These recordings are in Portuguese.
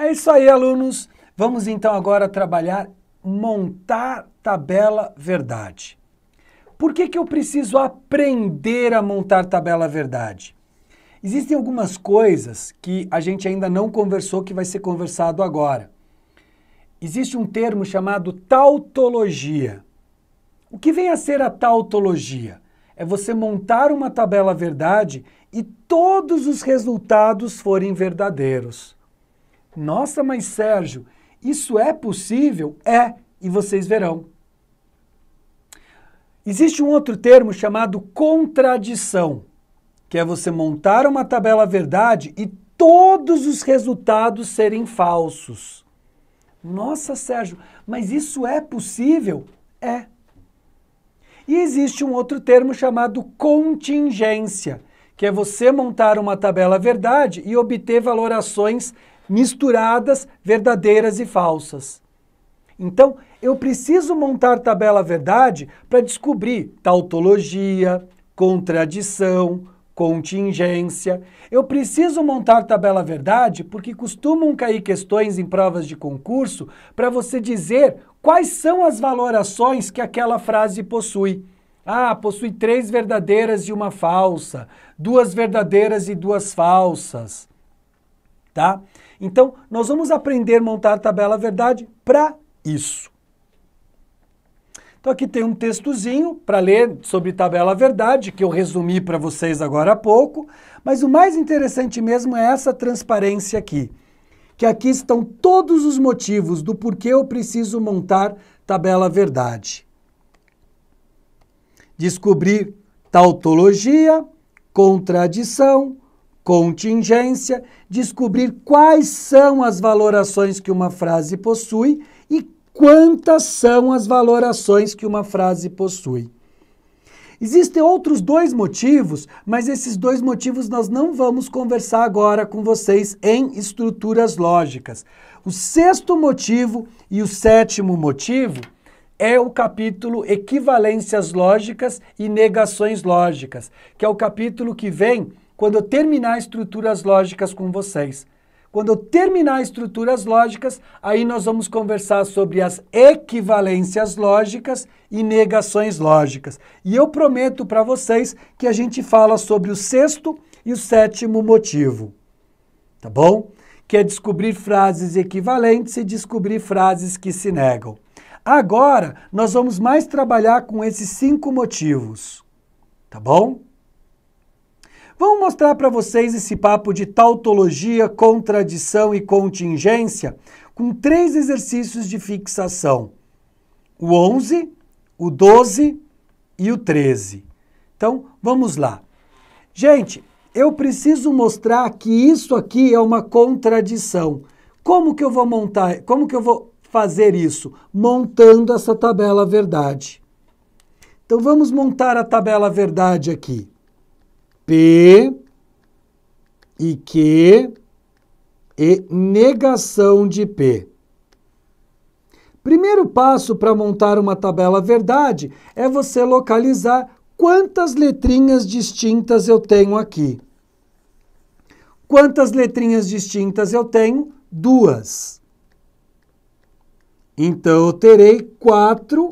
É isso aí, alunos. Vamos então agora trabalhar montar tabela verdade. Por que, que eu preciso aprender a montar tabela verdade? Existem algumas coisas que a gente ainda não conversou que vai ser conversado agora. Existe um termo chamado tautologia. O que vem a ser a tautologia? É você montar uma tabela verdade e todos os resultados forem verdadeiros. Nossa, mas Sérgio, isso é possível? É, e vocês verão. Existe um outro termo chamado contradição, que é você montar uma tabela verdade e todos os resultados serem falsos. Nossa, Sérgio, mas isso é possível? É. E existe um outro termo chamado contingência, que é você montar uma tabela verdade e obter valorações misturadas, verdadeiras e falsas. Então, eu preciso montar tabela verdade para descobrir tautologia, contradição, contingência. Eu preciso montar tabela verdade porque costumam cair questões em provas de concurso para você dizer quais são as valorações que aquela frase possui. Ah, possui três verdadeiras e uma falsa, duas verdadeiras e duas falsas, tá? Então, nós vamos aprender a montar a tabela verdade para isso. Então, aqui tem um textozinho para ler sobre tabela verdade, que eu resumi para vocês agora há pouco, mas o mais interessante mesmo é essa transparência aqui, que aqui estão todos os motivos do porquê eu preciso montar tabela verdade. Descobrir tautologia, contradição, contingência, descobrir quais são as valorações que uma frase possui e quantas são as valorações que uma frase possui. Existem outros dois motivos, mas esses dois motivos nós não vamos conversar agora com vocês em estruturas lógicas. O sexto motivo e o sétimo motivo é o capítulo Equivalências Lógicas e Negações Lógicas, que é o capítulo que vem quando eu terminar estruturas lógicas com vocês. Quando eu terminar estruturas lógicas, aí nós vamos conversar sobre as equivalências lógicas e negações lógicas. E eu prometo para vocês que a gente fala sobre o sexto e o sétimo motivo. Tá bom? Que é descobrir frases equivalentes e descobrir frases que se negam. Agora, nós vamos mais trabalhar com esses cinco motivos. Tá bom? Vamos mostrar para vocês esse papo de tautologia, contradição e contingência com três exercícios de fixação: o 11, o 12 e o 13. Então, vamos lá. Gente, eu preciso mostrar que isso aqui é uma contradição. Como que eu vou montar? Como que eu vou fazer isso? Montando essa tabela verdade. Então vamos montar a tabela verdade aqui. P e Q e negação de P. Primeiro passo para montar uma tabela verdade é você localizar quantas letrinhas distintas eu tenho aqui. Quantas letrinhas distintas eu tenho? Duas. Então eu terei quatro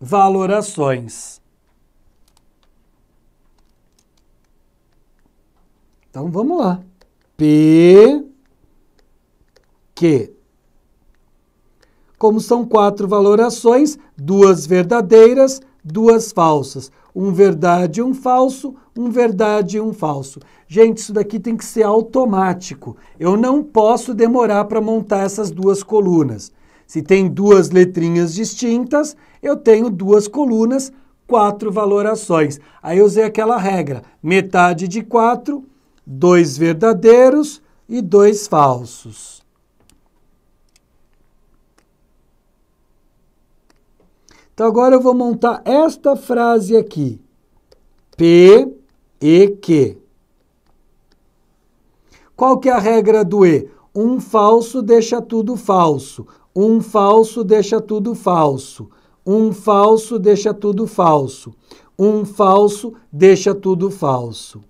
valorações. Então vamos lá. P, Q. Como são quatro valorações, duas verdadeiras, duas falsas. Um verdade e um falso, um verdade e um falso. Gente, isso daqui tem que ser automático. Eu não posso demorar para montar essas duas colunas. Se tem duas letrinhas distintas, eu tenho duas colunas, quatro valorações. Aí eu usei aquela regra: metade de quatro dois verdadeiros e dois falsos. Então agora eu vou montar esta frase aqui. P e Q. Qual que é a regra do E? Um falso deixa tudo falso. Um falso deixa tudo falso. Um falso deixa tudo falso. Um falso deixa tudo falso.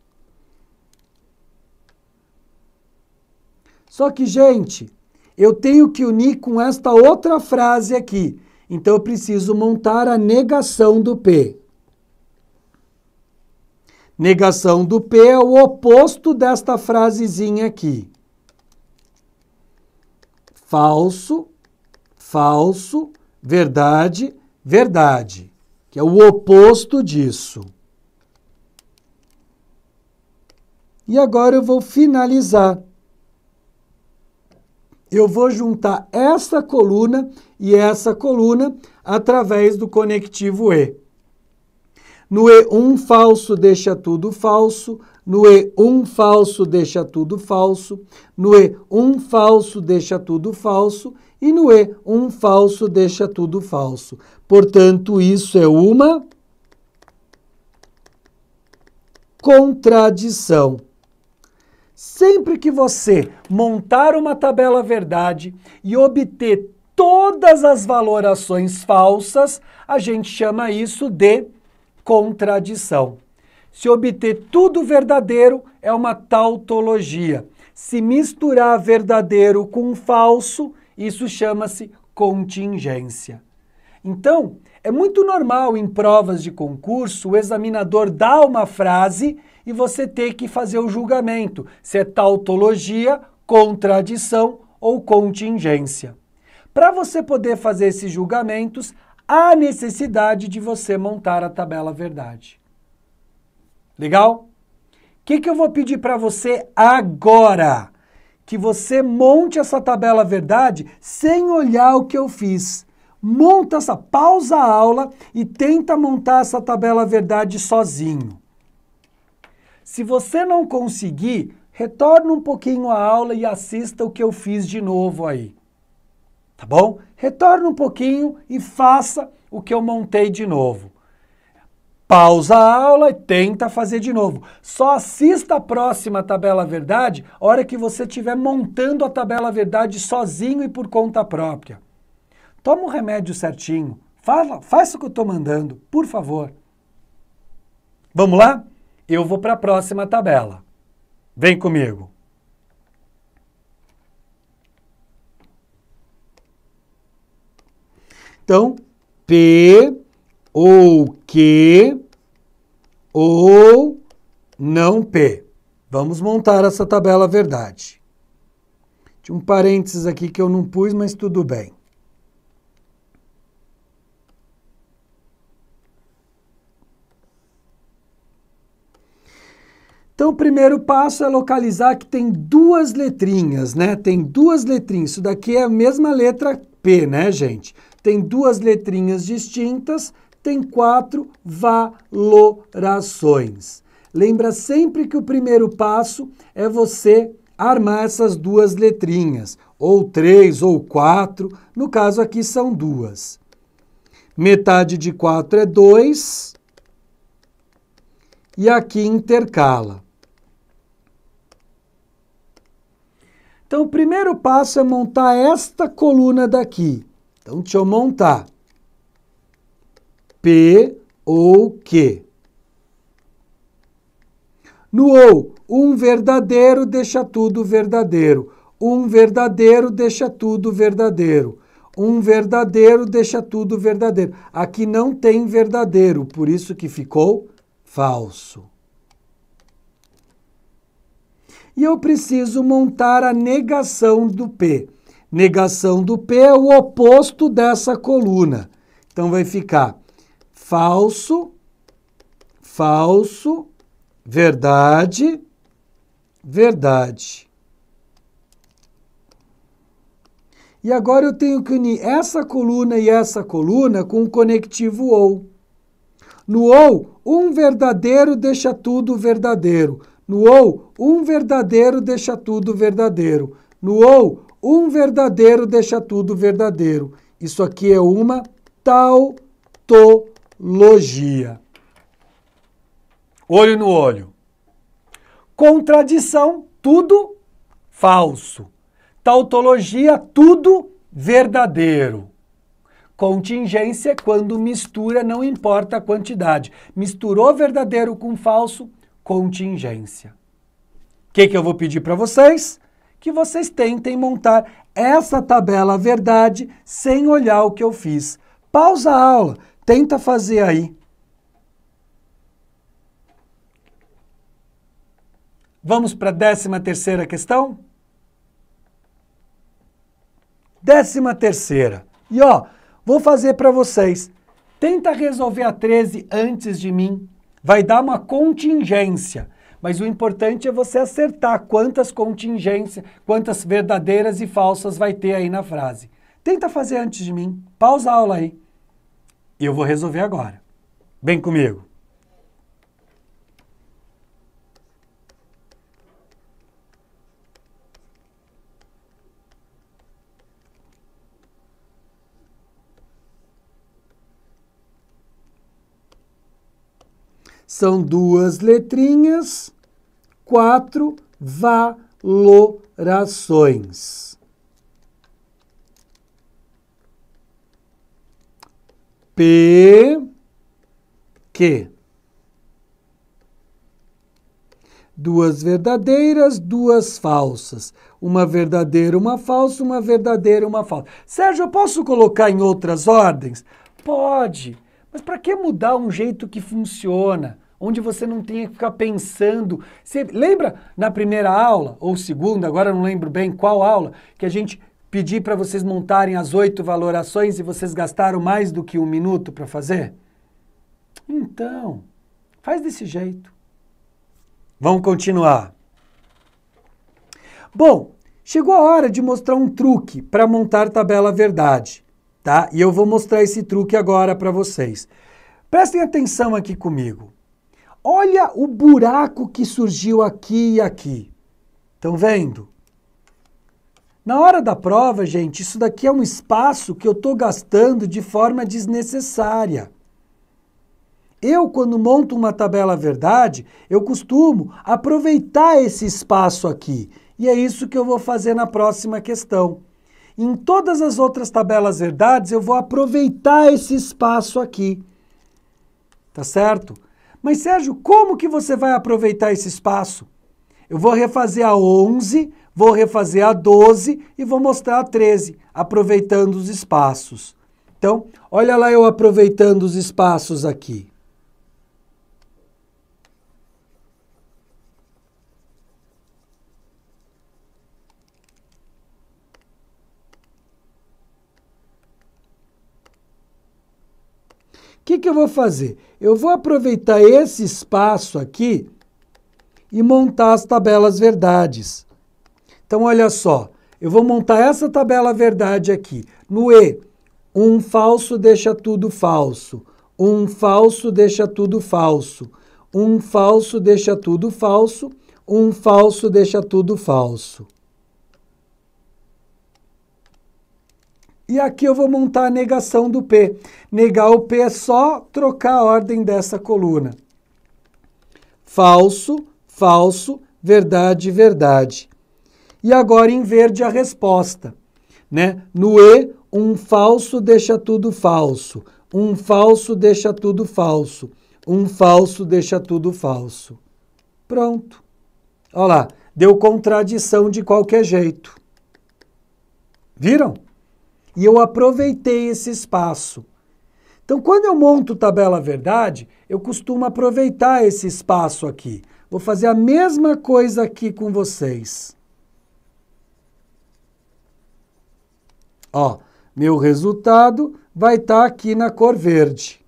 Só que, gente, eu tenho que unir com esta outra frase aqui. Então, eu preciso montar a negação do P. Negação do P é o oposto desta frasezinha aqui. Falso, falso, verdade, verdade, que é o oposto disso. E agora eu vou finalizar eu vou juntar essa coluna e essa coluna através do conectivo E. No E1 falso deixa tudo falso, no E1 falso deixa tudo falso, no E1 falso deixa tudo falso e no E1 falso deixa tudo falso. Portanto, isso é uma contradição. Sempre que você montar uma tabela verdade e obter todas as valorações falsas, a gente chama isso de contradição. Se obter tudo verdadeiro, é uma tautologia. Se misturar verdadeiro com falso, isso chama-se contingência. Então, é muito normal em provas de concurso o examinador dar uma frase e você ter que fazer o julgamento se é tautologia, contradição ou contingência. Para você poder fazer esses julgamentos, há necessidade de você montar a tabela verdade. Legal? O que, que eu vou pedir para você agora? Que você monte essa tabela verdade sem olhar o que eu fiz. Monta essa, pausa a aula e tenta montar essa tabela verdade sozinho. Se você não conseguir, retorna um pouquinho a aula e assista o que eu fiz de novo aí. Tá bom? Retorna um pouquinho e faça o que eu montei de novo. Pausa a aula e tenta fazer de novo. Só assista a próxima tabela verdade a hora que você estiver montando a tabela verdade sozinho e por conta própria. Toma o remédio certinho. Fala, faça o que eu estou mandando, por favor. Vamos lá? Eu vou para a próxima tabela. Vem comigo. Então, P ou Q ou não P. Vamos montar essa tabela verdade. Tinha um parênteses aqui que eu não pus, mas tudo bem. Então, o primeiro passo é localizar que tem duas letrinhas, né? Tem duas letrinhas. Isso daqui é a mesma letra P, né, gente? Tem duas letrinhas distintas, tem quatro valorações. Lembra sempre que o primeiro passo é você armar essas duas letrinhas, ou três ou quatro, no caso aqui são duas. Metade de quatro é dois, e aqui intercala. Então, o primeiro passo é montar esta coluna daqui. Então, deixa eu montar. P ou Q. No ou, um verdadeiro deixa tudo verdadeiro. Um verdadeiro deixa tudo verdadeiro. Um verdadeiro deixa tudo verdadeiro. Aqui não tem verdadeiro, por isso que ficou falso e eu preciso montar a negação do P. Negação do P é o oposto dessa coluna. Então vai ficar falso, falso, verdade, verdade. E agora eu tenho que unir essa coluna e essa coluna com o conectivo OU. No OU, um verdadeiro deixa tudo verdadeiro. No ou, um verdadeiro deixa tudo verdadeiro. No ou, um verdadeiro deixa tudo verdadeiro. Isso aqui é uma tautologia. Olho no olho. Contradição, tudo falso. Tautologia, tudo verdadeiro. Contingência é quando mistura, não importa a quantidade. Misturou verdadeiro com falso, contingência. O que, que eu vou pedir para vocês? Que vocês tentem montar essa tabela verdade sem olhar o que eu fiz. Pausa a aula, tenta fazer aí. Vamos para a décima terceira questão? Décima terceira. E ó, vou fazer para vocês. Tenta resolver a 13 antes de mim vai dar uma contingência. Mas o importante é você acertar quantas contingências, quantas verdadeiras e falsas vai ter aí na frase. Tenta fazer antes de mim. Pausa a aula aí. Eu vou resolver agora. Vem comigo. São duas letrinhas, quatro valorações. P, Q. Duas verdadeiras, duas falsas. Uma verdadeira, uma falsa, uma verdadeira, uma falsa. Sérgio, eu posso colocar em outras ordens? Pode, mas para que mudar um jeito que funciona? onde você não tinha que ficar pensando. Você lembra na primeira aula, ou segunda, agora não lembro bem qual aula, que a gente pediu para vocês montarem as oito valorações e vocês gastaram mais do que um minuto para fazer? Então, faz desse jeito. Vamos continuar. Bom, chegou a hora de mostrar um truque para montar tabela verdade, tá? E eu vou mostrar esse truque agora para vocês. Prestem atenção aqui comigo. Olha o buraco que surgiu aqui e aqui. Estão vendo? Na hora da prova, gente, isso daqui é um espaço que eu estou gastando de forma desnecessária. Eu, quando monto uma tabela verdade, eu costumo aproveitar esse espaço aqui. E é isso que eu vou fazer na próxima questão. Em todas as outras tabelas verdades, eu vou aproveitar esse espaço aqui. Tá certo? Mas Sérgio, como que você vai aproveitar esse espaço? Eu vou refazer a 11, vou refazer a 12 e vou mostrar a 13, aproveitando os espaços. Então, olha lá eu aproveitando os espaços aqui. que, que eu vou fazer? Eu vou aproveitar esse espaço aqui e montar as tabelas verdades. Então, olha só, eu vou montar essa tabela verdade aqui. No E, um falso deixa tudo falso, um falso deixa tudo falso, um falso deixa tudo falso, um falso deixa tudo falso. E aqui eu vou montar a negação do P. Negar o P é só trocar a ordem dessa coluna. Falso, falso, verdade, verdade. E agora em verde a resposta. Né? No E, um falso deixa tudo falso. Um falso deixa tudo falso. Um falso deixa tudo falso. Pronto. Olha lá, deu contradição de qualquer jeito. Viram? E eu aproveitei esse espaço. Então, quando eu monto tabela verdade, eu costumo aproveitar esse espaço aqui. Vou fazer a mesma coisa aqui com vocês. Ó, meu resultado vai estar tá aqui na cor verde.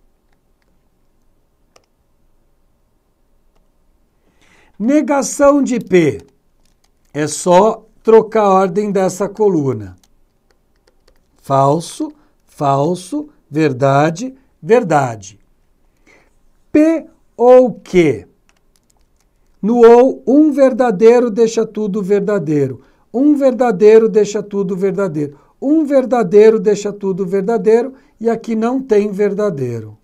Negação de P é só trocar a ordem dessa coluna falso, falso, verdade, verdade. P ou Q. No ou, um verdadeiro deixa tudo verdadeiro. Um verdadeiro deixa tudo verdadeiro. Um verdadeiro deixa tudo verdadeiro. E aqui não tem verdadeiro.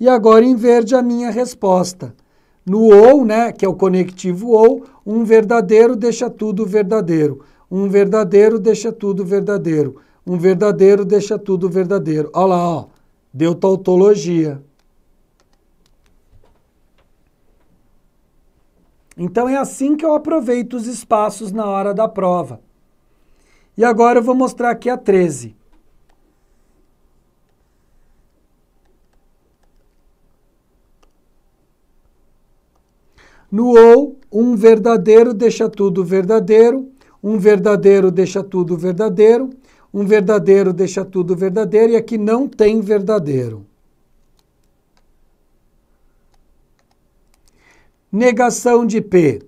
E agora, em verde, a minha resposta. No ou, né, que é o conectivo ou, um verdadeiro deixa tudo verdadeiro. Um verdadeiro deixa tudo verdadeiro. Um verdadeiro deixa tudo verdadeiro. Olha lá, ó. Deu tautologia. Então é assim que eu aproveito os espaços na hora da prova. E agora eu vou mostrar aqui a 13. No ou, um verdadeiro deixa tudo verdadeiro, um verdadeiro deixa tudo verdadeiro, um verdadeiro deixa tudo verdadeiro, e aqui não tem verdadeiro. Negação de P.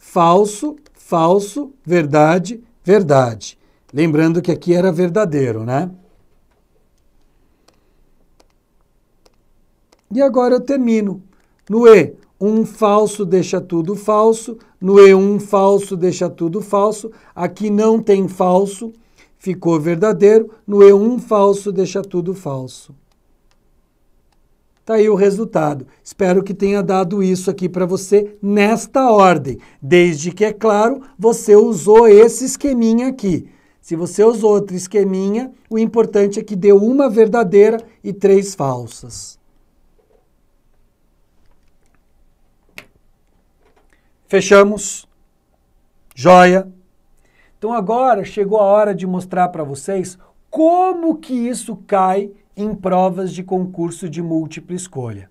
Falso, falso, verdade, verdade. Lembrando que aqui era verdadeiro, né? E agora eu termino. No E, um falso deixa tudo falso, no E1 falso deixa tudo falso, aqui não tem falso, ficou verdadeiro, no E1 falso deixa tudo falso. Tá aí o resultado. Espero que tenha dado isso aqui para você nesta ordem, desde que, é claro, você usou esse esqueminha aqui. Se você usou outro esqueminha, o importante é que deu uma verdadeira e três falsas. Fechamos? Joia? Então agora chegou a hora de mostrar para vocês como que isso cai em provas de concurso de múltipla escolha.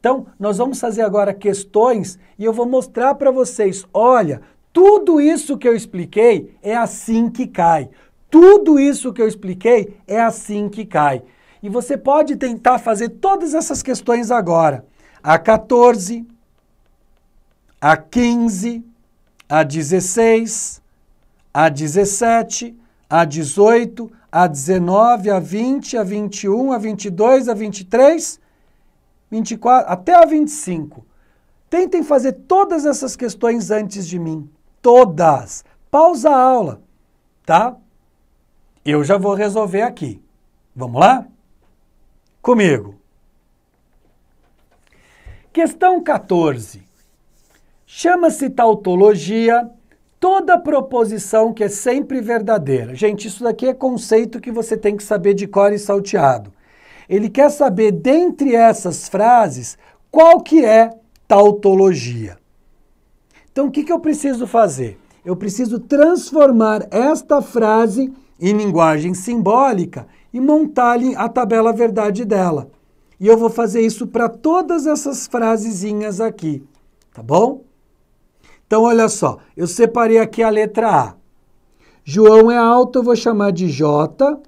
Então, nós vamos fazer agora questões e eu vou mostrar para vocês, olha, tudo isso que eu expliquei é assim que cai. Tudo isso que eu expliquei é assim que cai. E você pode tentar fazer todas essas questões agora. A 14, a 15, a 16, a 17, a 18, a 19, a 20, a 21, a 22, a 23, 24, até a 25. Tentem fazer todas essas questões antes de mim. Todas. Pausa a aula, tá? Eu já vou resolver aqui. Vamos lá? Comigo. Questão 14. Chama-se tautologia toda proposição que é sempre verdadeira. Gente, isso daqui é conceito que você tem que saber de cor e salteado. Ele quer saber, dentre essas frases, qual que é tautologia. Então, o que, que eu preciso fazer? Eu preciso transformar esta frase em linguagem simbólica e montar a tabela verdade dela. E eu vou fazer isso para todas essas frasezinhas aqui, tá bom? Então, olha só, eu separei aqui a letra A. João é alto, eu vou chamar de J.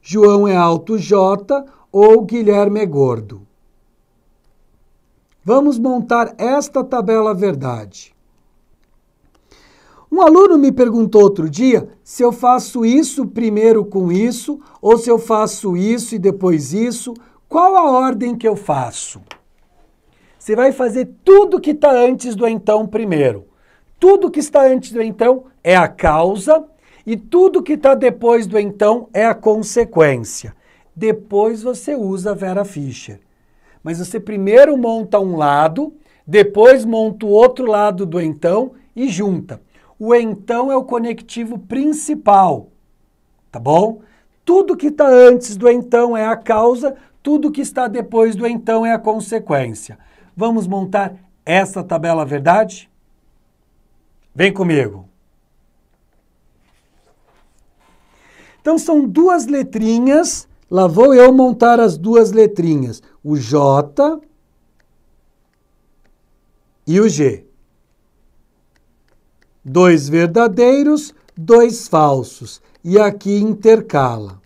João é alto, J. Ou Guilherme é gordo. Vamos montar esta tabela verdade. Um aluno me perguntou outro dia se eu faço isso primeiro com isso, ou se eu faço isso e depois isso, qual a ordem que eu faço? Você vai fazer tudo que está antes do então primeiro. Tudo que está antes do então é a causa e tudo que está depois do então é a consequência. Depois você usa a Vera Fischer. Mas você primeiro monta um lado, depois monta o outro lado do então e junta. O então é o conectivo principal, tá bom? Tudo que está antes do então é a causa, tudo que está depois do então é a consequência. Vamos montar essa tabela verdade? Vem comigo. Então são duas letrinhas, lá vou eu montar as duas letrinhas, o J e o G. Dois verdadeiros, dois falsos. E aqui intercala.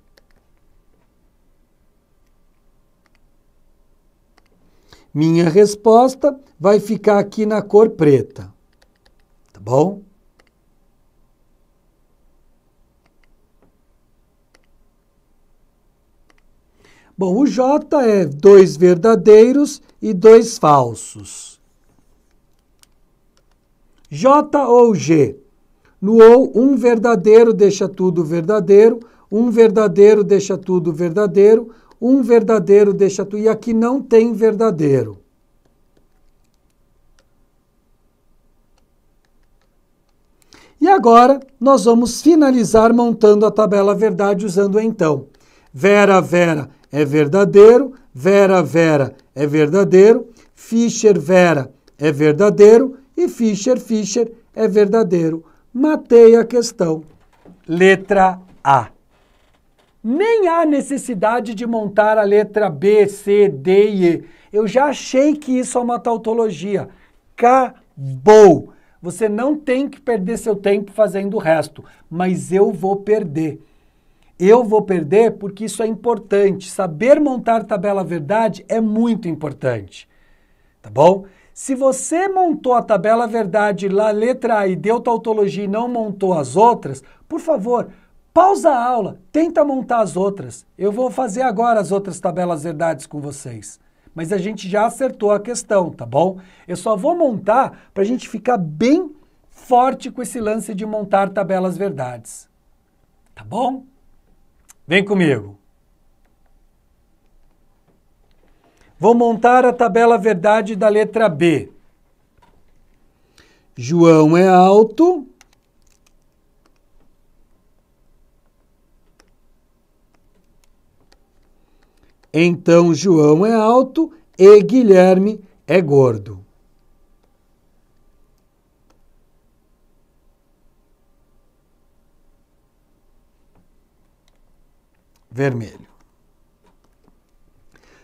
Minha resposta vai ficar aqui na cor preta, tá bom? Bom, o J é dois verdadeiros e dois falsos. J ou G? No ou, um verdadeiro deixa tudo verdadeiro, um verdadeiro deixa tudo verdadeiro, um verdadeiro deixa tu. E aqui não tem verdadeiro. E agora nós vamos finalizar montando a tabela verdade usando então. Vera, Vera é verdadeiro, Vera, Vera é verdadeiro, Fischer, Vera é verdadeiro e Fischer, Fischer é verdadeiro. Matei a questão. Letra A nem há necessidade de montar a letra B, C, D e E. Eu já achei que isso é uma tautologia. Acabou. Você não tem que perder seu tempo fazendo o resto, mas eu vou perder. Eu vou perder porque isso é importante. Saber montar tabela verdade é muito importante. Tá bom? Se você montou a tabela verdade lá, letra A, e deu tautologia e não montou as outras, por favor, Pausa a aula, tenta montar as outras. Eu vou fazer agora as outras tabelas verdades com vocês. Mas a gente já acertou a questão, tá bom? Eu só vou montar para a gente ficar bem forte com esse lance de montar tabelas verdades. Tá bom? Vem comigo. Vou montar a tabela verdade da letra B. João é alto, Então João é alto e Guilherme é gordo. Vermelho.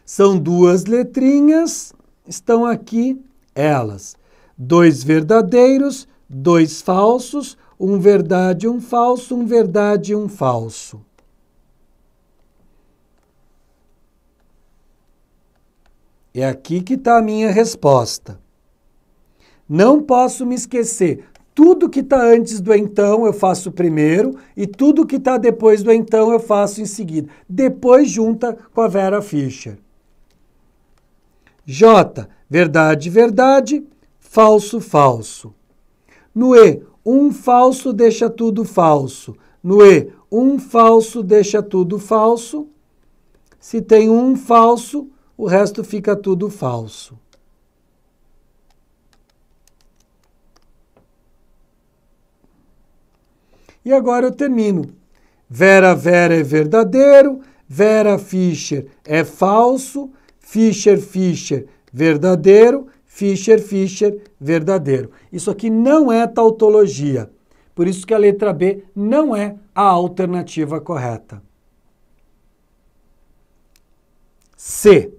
São duas letrinhas, estão aqui elas. Dois verdadeiros, dois falsos, um verdade, um falso, um verdade, um falso. É aqui que está a minha resposta. Não posso me esquecer. Tudo que está antes do então eu faço primeiro e tudo que está depois do então eu faço em seguida. Depois junta com a Vera Fischer. J. Verdade, verdade. Falso, falso. No E, um falso deixa tudo falso. No E, um falso deixa tudo falso. Se tem um falso, o resto fica tudo falso. E agora eu termino. Vera Vera é verdadeiro, Vera Fischer é falso, Fischer Fischer verdadeiro, Fischer Fischer verdadeiro. Isso aqui não é tautologia. Por isso que a letra B não é a alternativa correta. C.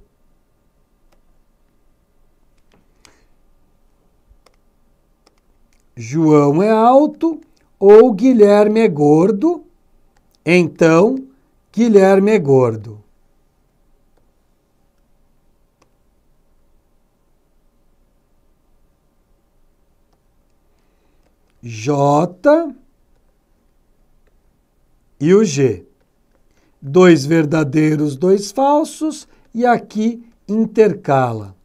João é alto ou Guilherme é gordo, então Guilherme é gordo. J e o G. Dois verdadeiros, dois falsos, e aqui intercala.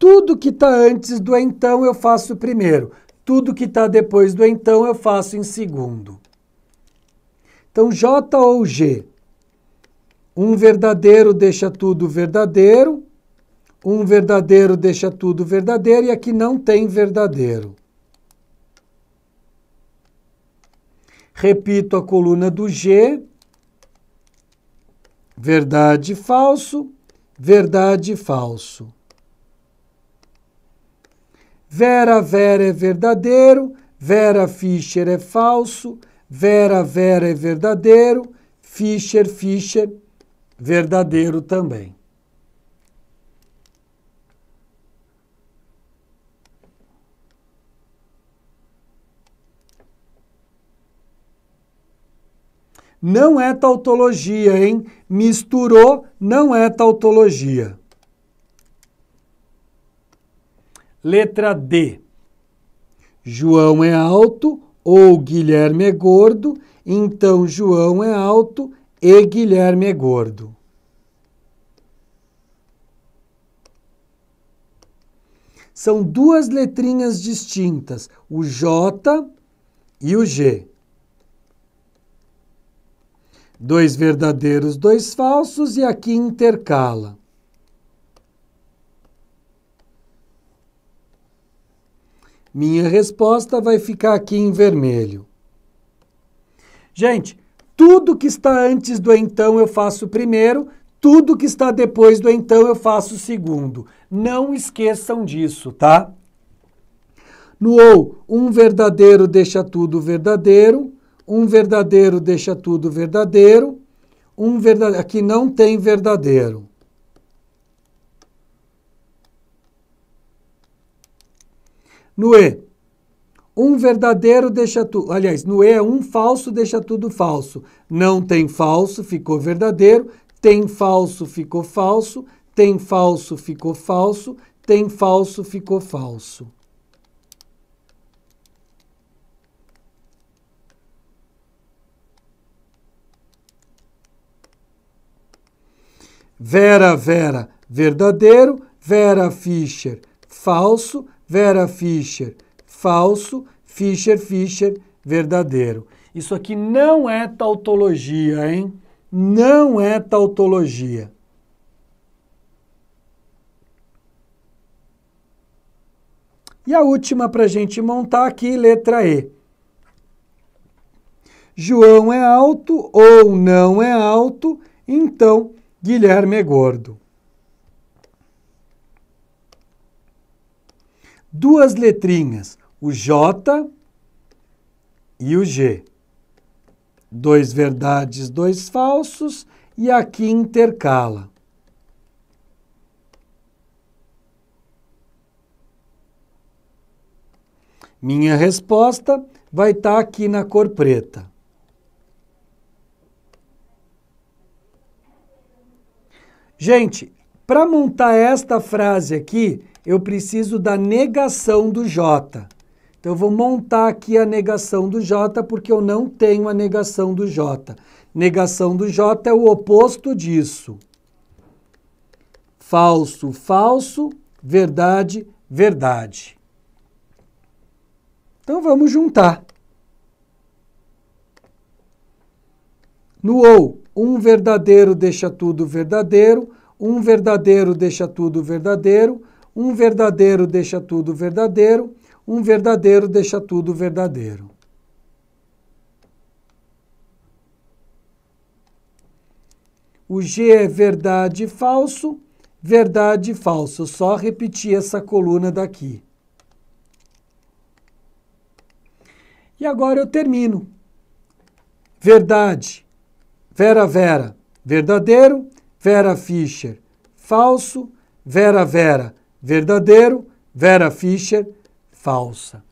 Tudo que está antes do então eu faço primeiro. Tudo que está depois do então eu faço em segundo. Então, J ou G? Um verdadeiro deixa tudo verdadeiro, um verdadeiro deixa tudo verdadeiro, e aqui não tem verdadeiro. Repito a coluna do G. Verdade, falso, verdade, falso. Vera Vera é verdadeiro, Vera Fischer é falso, Vera Vera é verdadeiro, Fischer Fischer verdadeiro também. Não é tautologia, hein? Misturou, não é tautologia. Letra D. João é alto ou Guilherme é gordo, então João é alto e Guilherme é gordo. São duas letrinhas distintas, o J e o G. Dois verdadeiros, dois falsos, e aqui intercala. Minha resposta vai ficar aqui em vermelho. Gente, tudo que está antes do então eu faço primeiro, tudo que está depois do então eu faço segundo. Não esqueçam disso, tá? No ou, um verdadeiro deixa tudo verdadeiro, um verdadeiro deixa tudo verdadeiro, um verdadeiro, aqui não tem verdadeiro. no E. Um verdadeiro deixa tudo. Aliás, no E é um falso deixa tudo falso. Não tem falso, ficou verdadeiro. Tem falso, ficou falso. Tem falso, ficou falso. Tem falso, ficou falso. Vera, Vera, verdadeiro. Vera Fischer, falso. Vera Fischer, falso. Fischer, Fischer, verdadeiro. Isso aqui não é tautologia, hein? Não é tautologia. E a última para a gente montar aqui, letra E. João é alto ou não é alto, então Guilherme é gordo. duas letrinhas, o J e o G. Dois verdades, dois falsos, e aqui intercala. Minha resposta vai estar tá aqui na cor preta. Gente, para montar esta frase aqui, eu preciso da negação do J. Então, eu vou montar aqui a negação do J, porque eu não tenho a negação do J. Negação do J é o oposto disso. Falso, falso, verdade, verdade. Então, vamos juntar. No ou, um verdadeiro deixa tudo verdadeiro, um verdadeiro deixa tudo verdadeiro, um verdadeiro deixa tudo verdadeiro, um verdadeiro deixa tudo verdadeiro. O G é verdade e falso, verdade e falso. Só repetir essa coluna daqui. E agora eu termino. Verdade, Vera Vera, verdadeiro, Vera Fischer, falso, Vera Vera, verdadeiro, Vera Fischer, falsa.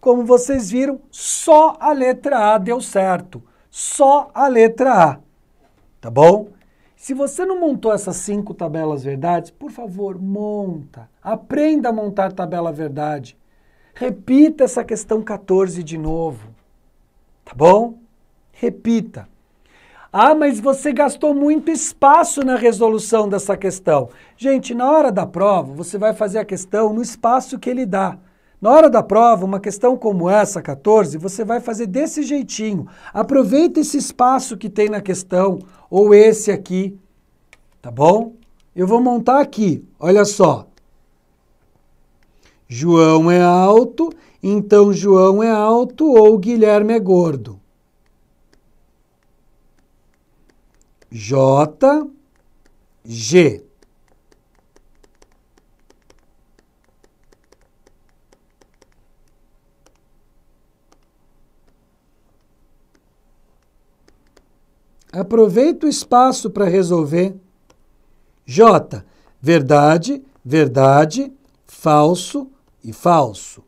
Como vocês viram, só a letra A deu certo. Só a letra A. Tá bom? Se você não montou essas cinco tabelas verdades, por favor, monta. Aprenda a montar tabela verdade. Repita essa questão 14 de novo. Tá bom? Repita. Ah, mas você gastou muito espaço na resolução dessa questão. Gente, na hora da prova, você vai fazer a questão no espaço que ele dá. Na hora da prova, uma questão como essa, 14, você vai fazer desse jeitinho. Aproveita esse espaço que tem na questão, ou esse aqui, tá bom? Eu vou montar aqui, olha só. João é alto, então João é alto ou Guilherme é gordo. J, G. Aproveita o espaço para resolver. J, verdade, verdade, falso e falso.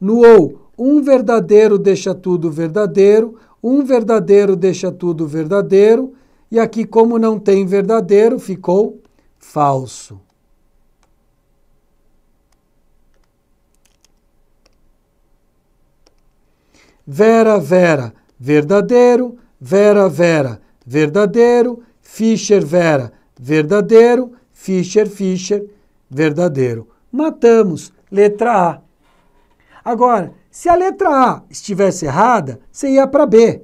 No OU, um verdadeiro deixa tudo verdadeiro, um verdadeiro deixa tudo verdadeiro, e aqui, como não tem verdadeiro, ficou falso. Vera, Vera, verdadeiro. Vera, Vera, verdadeiro. Fischer, Vera, verdadeiro. Fischer, Fischer, verdadeiro. Matamos. Letra A. Agora, se a letra A estivesse errada, você ia para B.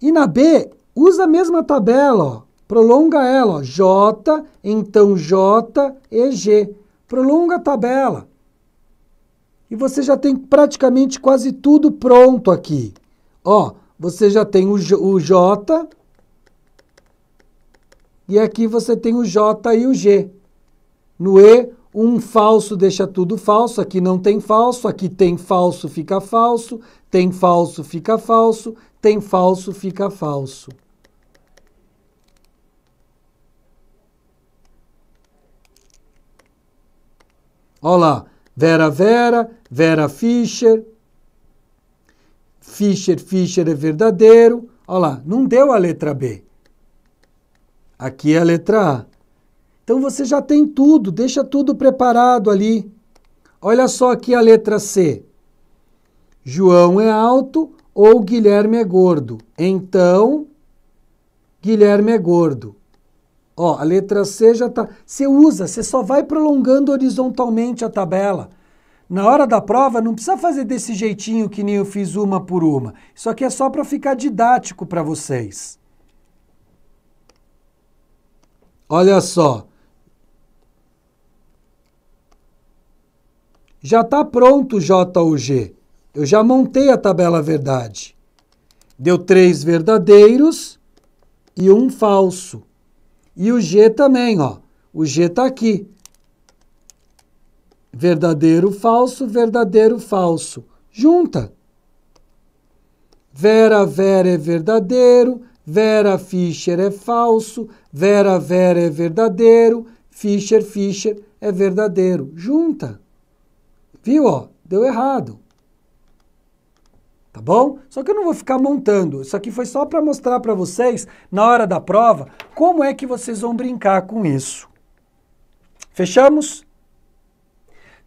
E na B Usa a mesma tabela, ó. prolonga ela, ó. J, então J e G. Prolonga a tabela. E você já tem praticamente quase tudo pronto aqui. Ó, você já tem o, J, o J e aqui você tem o J e o G. No E, um falso deixa tudo falso, aqui não tem falso, aqui tem falso, fica falso, tem falso, fica falso, tem falso, fica falso. Olha lá, Vera Vera, Vera Fischer, Fischer Fischer é verdadeiro. Olha lá, não deu a letra B. Aqui é a letra A. Então você já tem tudo, deixa tudo preparado ali. Olha só aqui a letra C. João é alto ou Guilherme é gordo. Então, Guilherme é gordo. Ó, a letra C já está. Você usa, você só vai prolongando horizontalmente a tabela. Na hora da prova, não precisa fazer desse jeitinho que nem eu fiz uma por uma. Isso aqui é só para ficar didático para vocês. Olha só. Já está pronto o JUG. Eu já montei a tabela verdade. Deu três verdadeiros e um falso. E o G também, ó. O G está aqui. Verdadeiro, falso, verdadeiro, falso. Junta. Vera, Vera é verdadeiro, Vera Fischer é falso, Vera, Vera é verdadeiro, Fischer, Fischer é verdadeiro. Junta. Viu, ó? Deu errado tá bom? Só que eu não vou ficar montando. Isso aqui foi só para mostrar para vocês, na hora da prova, como é que vocês vão brincar com isso. Fechamos?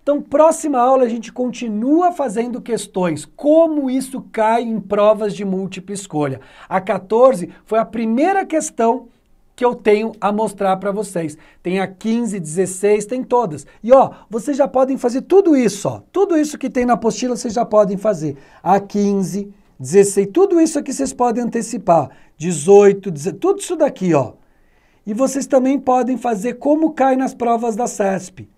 Então, próxima aula a gente continua fazendo questões, como isso cai em provas de múltipla escolha. A 14 foi a primeira questão que eu tenho a mostrar para vocês. Tem a 15, 16, tem todas. E ó, vocês já podem fazer tudo isso, ó. Tudo isso que tem na apostila vocês já podem fazer. A 15, 16, tudo isso aqui vocês podem antecipar. 18, 18 tudo isso daqui, ó. E vocês também podem fazer como cai nas provas da CESP,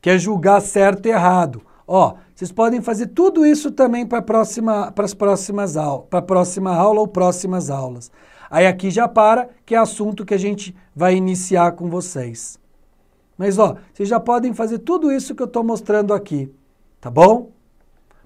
que é julgar certo e errado. Ó, vocês podem fazer tudo isso também para próxima, as próximas aulas, para a próxima aula ou próximas aulas. Aí aqui já para, que é assunto que a gente vai iniciar com vocês. Mas ó, vocês já podem fazer tudo isso que eu estou mostrando aqui, tá bom?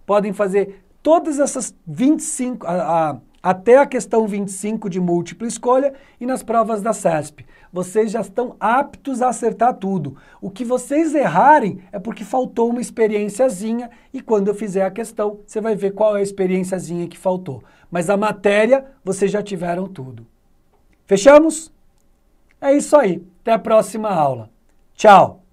Podem fazer todas essas 25, a, a, até a questão 25 de múltipla escolha e nas provas da CESP. Vocês já estão aptos a acertar tudo. O que vocês errarem é porque faltou uma experiênciazinha e quando eu fizer a questão, você vai ver qual é a experiênciazinha que faltou. Mas a matéria, vocês já tiveram tudo. Fechamos? É isso aí. Até a próxima aula. Tchau!